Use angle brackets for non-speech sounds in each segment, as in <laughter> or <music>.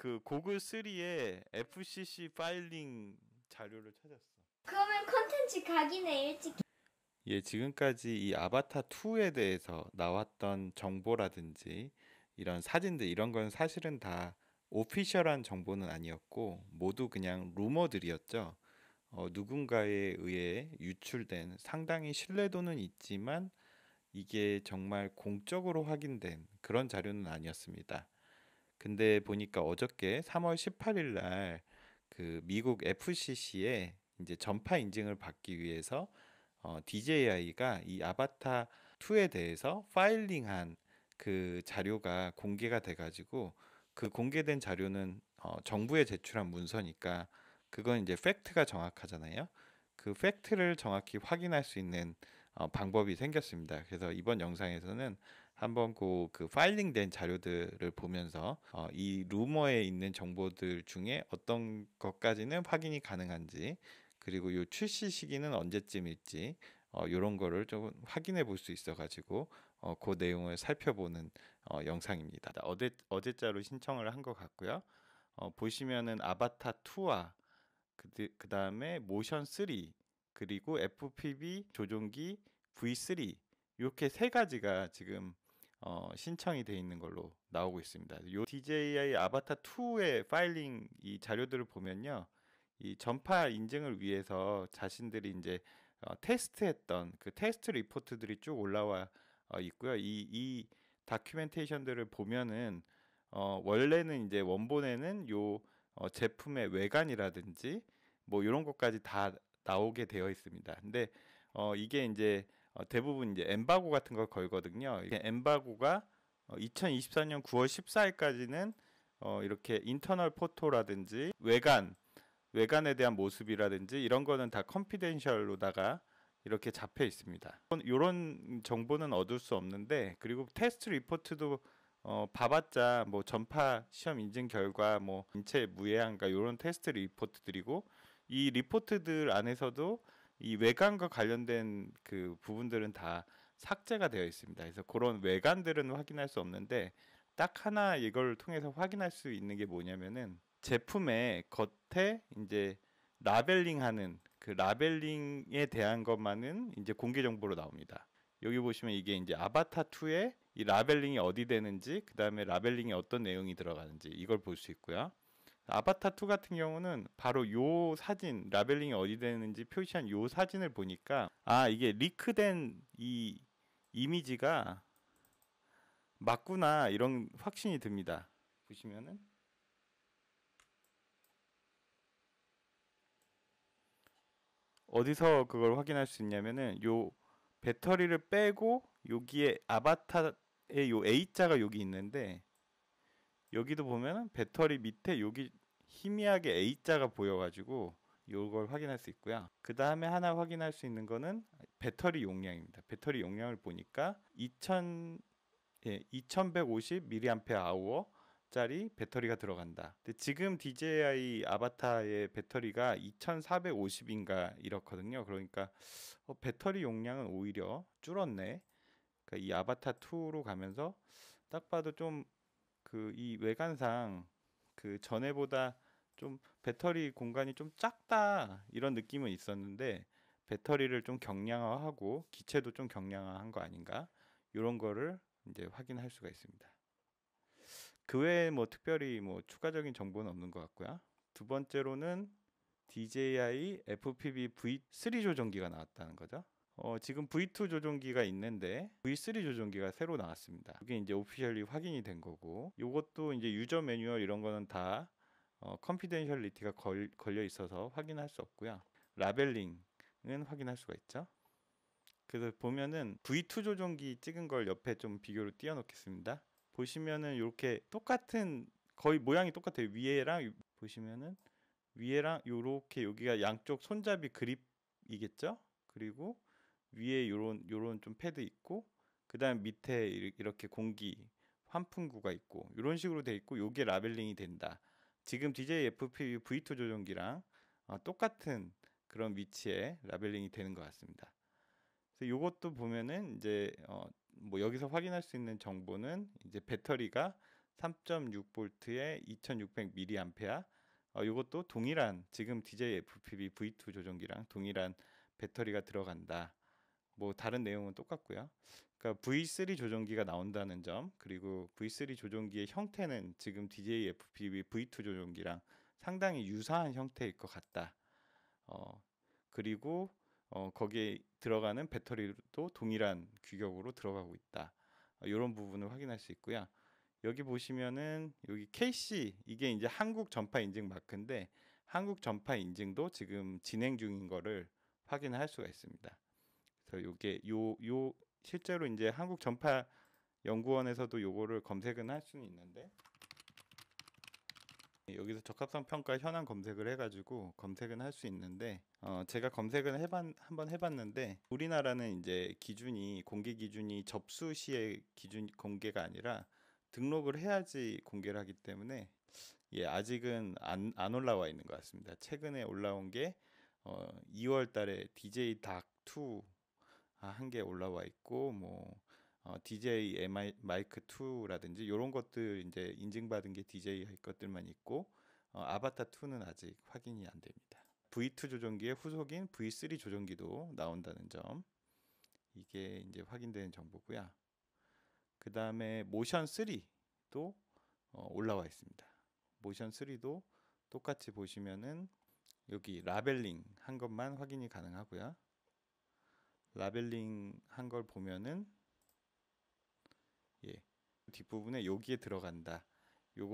그 고글 3의 FCC 파일링 자료를 찾았어. 그러면 컨텐츠 각이네 일찍. 예, 지금까지 이 아바타 2에 대해서 나왔던 정보라든지 이런 사진들 이런 건 사실은 다 오피셜한 정보는 아니었고 모두 그냥 루머들이었죠. 어, 누군가에 의해 유출된 상당히 신뢰도는 있지만 이게 정말 공적으로 확인된 그런 자료는 아니었습니다. 근데 보니까 어저께 3월 18일 날 그 미국 f c c 에 이제 전파 인증을 받기 위해서 어, DJI가 이 아바타 2에 대해서 파일링한 그 자료가 공개가 돼가지고 그 공개된 자료는 어, 정부에 제출한 문서니까 그건 이제 팩트가 정확하잖아요. 그 팩트를 정확히 확인할 수 있는 어, 방법이 생겼습니다. 그래서 이번 영상에서는 한번 그, 그 파일링된 자료들을 보면서 어, 이 루머에 있는 정보들 중에 어떤 것까지는 확인이 가능한지 그리고 요 출시 시기는 언제쯤일지 이 어, 요런 거를 좀 확인해 볼 수 있어 가지고 어, 그 내용을 살펴보는 어, 영상입니다. 어제 어제자로 신청을 한 것 같고요. 어, 보시면은 아바타 2와 그, 그 다음에 모션 3 그리고 FPV 조종기 V3 이렇게 세 가지가 지금 어, 신청이 돼 있는 걸로 나오고 있습니다. 요 DJI 아바타 2의 파일링 이 자료들을 보면요. 이 전파 인증을 위해서 자신들이 이제 어, 테스트했던 그 테스트 리포트들이 쭉 올라와 어, 있고요. 이, 이 다큐멘테이션들을 보면은 어, 원래는 이제 원본에는 요 어, 제품의 외관이라든지 뭐 이런 것까지 다 나오게 되어 있습니다. 근데 어, 이게 이제 어, 대부분 이제 엠바고 같은 걸 걸거든요. 엠바고가 2024년 어, 9월 14일까지는 어, 이렇게 인터널 포토라든지 외관 외관에 대한 모습이라든지 이런 거는 다컴피덴셜로다가 이렇게 잡혀 있습니다. 이런 정보는 얻을 수 없는데 그리고 테스트 리포트도 어, 봐봤자 뭐 전파 시험 인증 결과 뭐 인체 무해한가 이런 테스트 리포트들이고 이 리포트들 안에서도 이 외관과 관련된 그 부분들은 다 삭제가 되어 있습니다. 그래서 그런 외관들은 확인할 수 없는데 딱 하나 이걸 통해서 확인할 수 있는 게 뭐냐면은 제품의 겉에 이제 라벨링하는 그 라벨링에 대한 것만은 이제 공개 정보로 나옵니다. 여기 보시면 이게 이제 아바타 2의 이 라벨링이 어디 되는지 그 다음에 라벨링에 어떤 내용이 들어가는지 이걸 볼 수 있고요. 아바타 2 같은 경우는 바로 요 사진 라벨링이 어디 되는지 표시한 요 사진을 보니까 아 이게 리크된 이 이미지가 맞구나 이런 확신이 듭니다. 보시면은 어디서 그걸 확인할 수 있냐면은 요 배터리를 빼고 여기에 아바타의 요 A자가 여기 있는데 여기도 보면은 배터리 밑에 여기 희미하게 A자가 보여가지고 이걸 확인할 수 있고요. 그 다음에 하나 확인할 수 있는 거는 배터리 용량입니다. 배터리 용량을 보니까 2000 예, 2150 mAh 짜리 배터리가 들어간다. 근데 지금 DJI 아바타의 배터리가 2450인가 이렇거든요. 그러니까 어, 배터리 용량은 오히려 줄었네. 그러니까 이 아바타 2로 가면서 딱 봐도 좀 그 이 외관상 그 전에보다 좀 배터리 공간이 좀 작다 이런 느낌은 있었는데 배터리를 좀 경량화하고 기체도 좀 경량화한 거 아닌가 이런 거를 이제 확인할 수가 있습니다. 그 외에 뭐 특별히 뭐 추가적인 정보는 없는 것 같고요. 두 번째로는 DJI FPV V3 조정기가 나왔다는 거죠. 어, 지금 V2 조종기가 있는데 V3 조종기가 새로 나왔습니다. 이게 이제 오피셜리 확인이 된 거고 이것도 이제 유저 매뉴얼 이런 거는 다 어, 컨피덴셜리티가 걸, 려 있어서 확인할 수 없고요. 라벨링은 확인할 수가 있죠. 그래서 보면은 V2 조종기 찍은 걸 옆에 좀 비교로 띄워 놓겠습니다. 보시면은 이렇게 똑같은 거의 모양이 똑같아요. 위에랑 보시면은 위에랑 요렇게 여기가 양쪽 손잡이 그립이겠죠? 그리고 위에 요런 요런 좀 패드 있고 그다음 밑에 이렇게 공기 환풍구가 있고 요런 식으로 돼 있고 요게 라벨링이 된다. 지금 DJ FPV V2 조종기랑 어, 똑같은 그런 위치에 라벨링이 되는 것 같습니다. 그래서 요것도 보면은 이제 어뭐 여기서 확인할 수 있는 정보는 이제 배터리가 3.6V에 2,600mAh 어, 이것도 동일한 지금 DJ FPV V2 조종기랑 동일한 배터리가 들어간다. 뭐 다른 내용은 똑같고요. 그러니까 V3 조종기가 나온다는 점 그리고 V3 조종기의 형태는 지금 DJ FPV V2 조종기랑 상당히 유사한 형태일 것 같다. 어, 그리고 어, 거기에 들어가는 배터리도 동일한 규격으로 들어가고 있다. 어, 이런 부분을 확인할 수 있고요. 여기 보시면은 여기 KC 이게 이제 한국 전파 인증 마크인데 한국 전파 인증도 지금 진행 중인 거를 확인할 수가 있습니다. 그래서 요게 요요 실제로 이제 한국 전파 연구원에서도 요거를 검색은 할 수는 있는데 여기서 적합성 평가 현황 검색을 해가지고 검색은 할 수 있는데 어 제가 검색은 해봤 한번 해봤는데 우리나라는 이제 기준이 공개 기준이 접수 시의 기준 공개가 아니라 등록을 해야지 공개를 하기 때문에 예 아직은 안, 안 올라와 있는 것 같습니다. 최근에 올라온 게어 2월달에 DJ 닥2 아, 한 개 올라와 있고 뭐 어, DJ MI, 마이크 2라든지 이런 것들 이제 인증받은 게 DJ 할 것들만 있고 어, 아바타 2는 아직 확인이 안 됩니다. V2 조종기의 후속인 V3 조종기도 나온다는 점 이게 이제 확인된 정보고요. 그 다음에 모션 3도 어, 올라와 있습니다. 모션 3도 똑같이 보시면은 여기 라벨링 한 것만 확인이 가능하고요. 라벨링 한 걸 보면은 예 뒷부분에 여기에 들어간다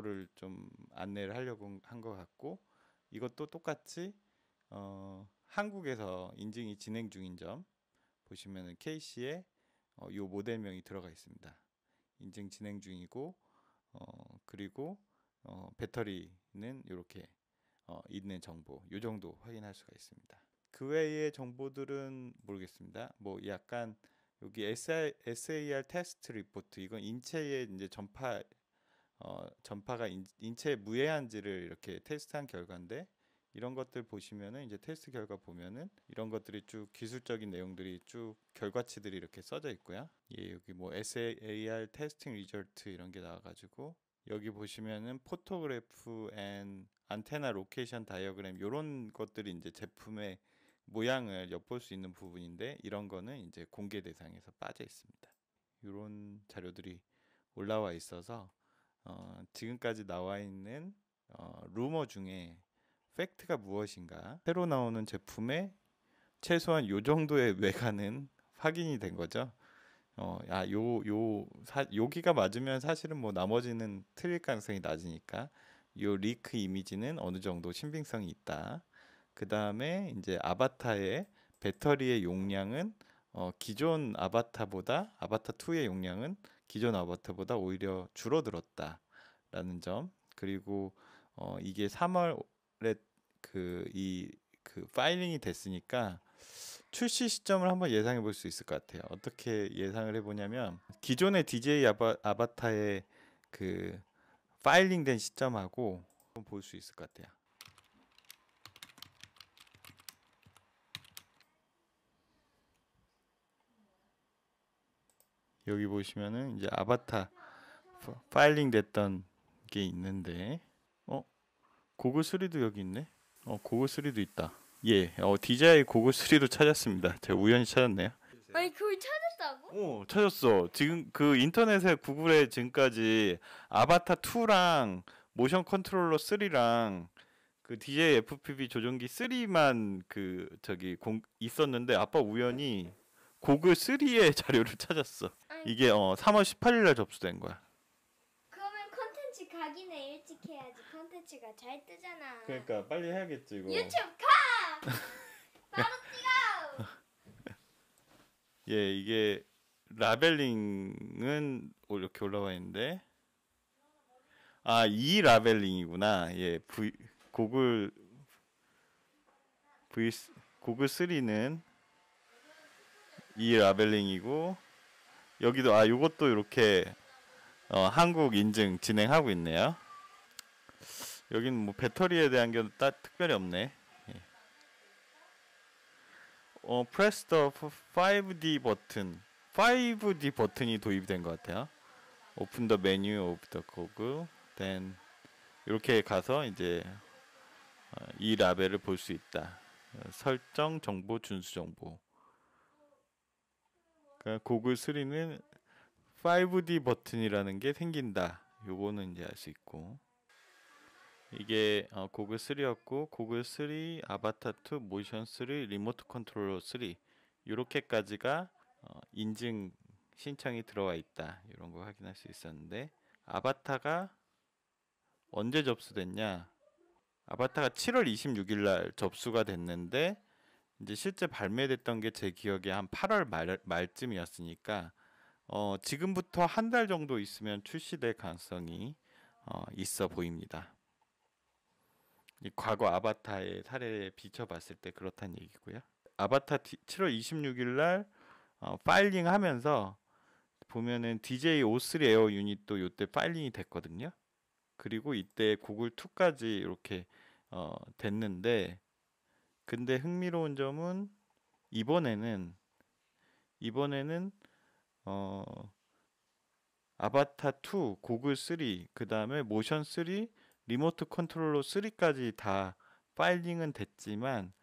요거를 좀 안내를 하려고 한 것 같고 이것도 똑같이 어, 한국에서 인증이 진행 중인 점 보시면은 KC에 어, 요 모델명이 들어가 있습니다. 인증 진행 중이고 어, 그리고 어, 배터리는 이렇게 어, 있는 정보 요 정도 확인할 수가 있습니다. 그 외의 정보들은 모르겠습니다. 뭐 약간 여기 s a r 테스트 리포트 이건 인체의 이제 전파 어, 전파가 인, 체 무해한지를 이렇게 테스트한 결과인데 이런 것들 보시면은 이제 테스트 결과 보면은 이런 것들이 쭉 기술적인 내용들이 쭉 결과치들이 이렇게 써져 있고요. 예, 여기 뭐 SAR 테스팅 리절트 이런 게 나와가지고 여기 보시면은 포토그래프 앤 안테나 로케이션 다이어그램 이런 것들이 이제 제품의 모양을 엿볼 수 있는 부분인데 이런 거는 이제 공개 대상에서 빠져 있습니다. 이런 자료들이 올라와 있어서 어, 지금까지 나와 있는 어, 루머 중에 팩트가 무엇인가 새로 나오는 제품에 최소한 요 정도의 외관은 <laughs> 확인이 된 거죠. 어, 야, 요, 요, 사, 여기가 맞으면 사실은 뭐 나머지는 틀릴 가능성이 낮으니까 요 리크 이미지는 어느 정도 신빙성이 있다. 그 다음에 이제 아바타의 배터리의 용량은 어, 기존 아바타보다 아바타 2의 용량은 기존 아바타보다 오히려 줄어들었다라는 점 그리고 어, 이게 3월에 그 이 그 파일링이 됐으니까 출시 시점을 한번 예상해 볼 수 있을 것 같아요. 어떻게 예상을 해보냐면 기존의 DJ 아바, 아바타의 그 파일링된 시점하고 볼 수 있을 것 같아요. 여기 보시면은 이제 아바타 파일링 됐던 게 있는데 어 고글 3도 여기 있네 어 고글 3도 있다 예 어, DJI 고글 3도 찾았습니다 제가 우연히 찾았네요 아니 그걸 찾았다고? 어 찾았어 지금 그 인터넷에 구글에 지금까지 아바타 2랑 모션 컨트롤러 3랑 그 디제이 FPV 조종기 3만 그 저기 공, 있었는데 아빠 우연히 고글 3의 자료를 찾았어 이게 어 3월 18일 날 접수된 거야. 가기네 일찍 해야지. 컨텐츠가 잘 뜨잖아. 그러니까 빨리 해야겠지 이거. 유튜브 가. <laughs> 바로 찍어. <laughs> 예, 이게 라벨링은 이렇게 올라와 있는데 아, 이 라벨링이구나. 예, V 고글 V 고글 3는 이 라벨링이고 여기도 아이것도 이렇게 어, 한국 인증 진행하고 있네요. 여긴 뭐 배터리에 대한 게 따, 특별히 없네. 예. 어, press the 5D 버튼. 5D 버튼이 도입된 것 같아요. Open the menu of the cog. then 이렇게 가서 이제 어, 이 라벨을 볼 수 있다. 설정 정보 준수 정보. 그러니까 고글 3는 5D 버튼이라는 게 생긴다. 요거는 이제 알 수 있고 이게 어, 고글 3였고 고글 3, 아바타 2, 모션 3, 리모트 컨트롤러 3 이렇게까지가 어, 인증 신청이 들어와 있다. 이런 거 확인할 수 있었는데 아바타가 언제 접수됐냐? 아바타가 7월 26일 날 접수가 됐는데 이제 실제 발매됐던 게 제 기억에 한 8월 말, 말쯤이었으니까 어, 지금부터 한 달 정도 있으면 출시될 가능성이 어, 있어 보입니다. 과거 아바타의 사례에 비춰봤을 때 그렇다는 얘기고요. 아바타 7월 26일 날 어, 파일링 하면서 보면은 DJ O3 에어 유닛도 이때 파일링이 됐거든요. 그리고 이때 구글 2까지 이렇게 어, 됐는데 근데 흥미로운 점은 이번에는 이번에는 어 아바타 2, 고글 3, 그 다음에 모션 3, 리모트 컨트롤러 3까지 다 파일링은 됐지만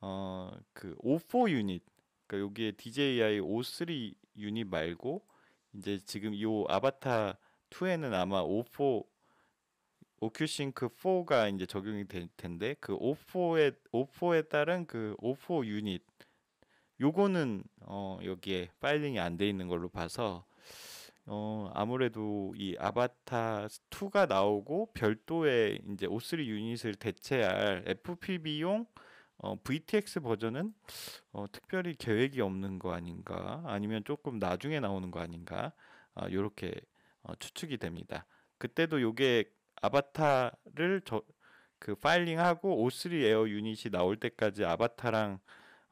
어그 O4 유닛 그러니까 여기에 DJI O3 유닛 말고 이제 지금 이 아바타 2에는 아마 O4 오큐싱크 4가 이제 적용이 될 텐데 그 O4에 O4에 따른 그 O4 유닛 요거는 어 여기에 파일링이 안 돼 있는 걸로 봐서 어 아무래도 이 아바타 2가 나오고 별도의 이제 O3 유닛을 대체할 FPB용 어, VTX 버전은 어, 특별히 계획이 없는 거 아닌가 아니면 조금 나중에 나오는 거 아닌가 이렇게 아, 어, 추측이 됩니다. 그때도 이게 아바타를 저, 그 파일링하고 O3 에어 유닛이 나올 때까지 아바타랑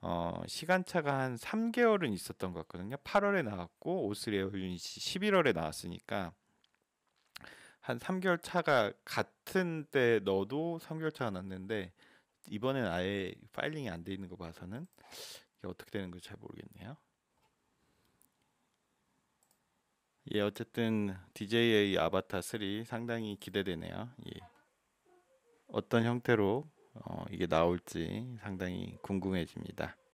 어, 시간차가 한 3개월은 있었던 것 같거든요. 8월에 나왔고 O3 에어 유닛이 11월에 나왔으니까 한 3개월 차가 같은 때 넣어도 3개월 차가 났는데 이번엔 아예 파일링이 안 돼 있는 거 봐서는 이게 어떻게 되는 건지 잘 모르겠네요. 예, 어쨌든 DJ의 아바타 3 상당히 기대되네요. 예. 어떤 형태로 어, 이게 나올지 상당히 궁금해집니다.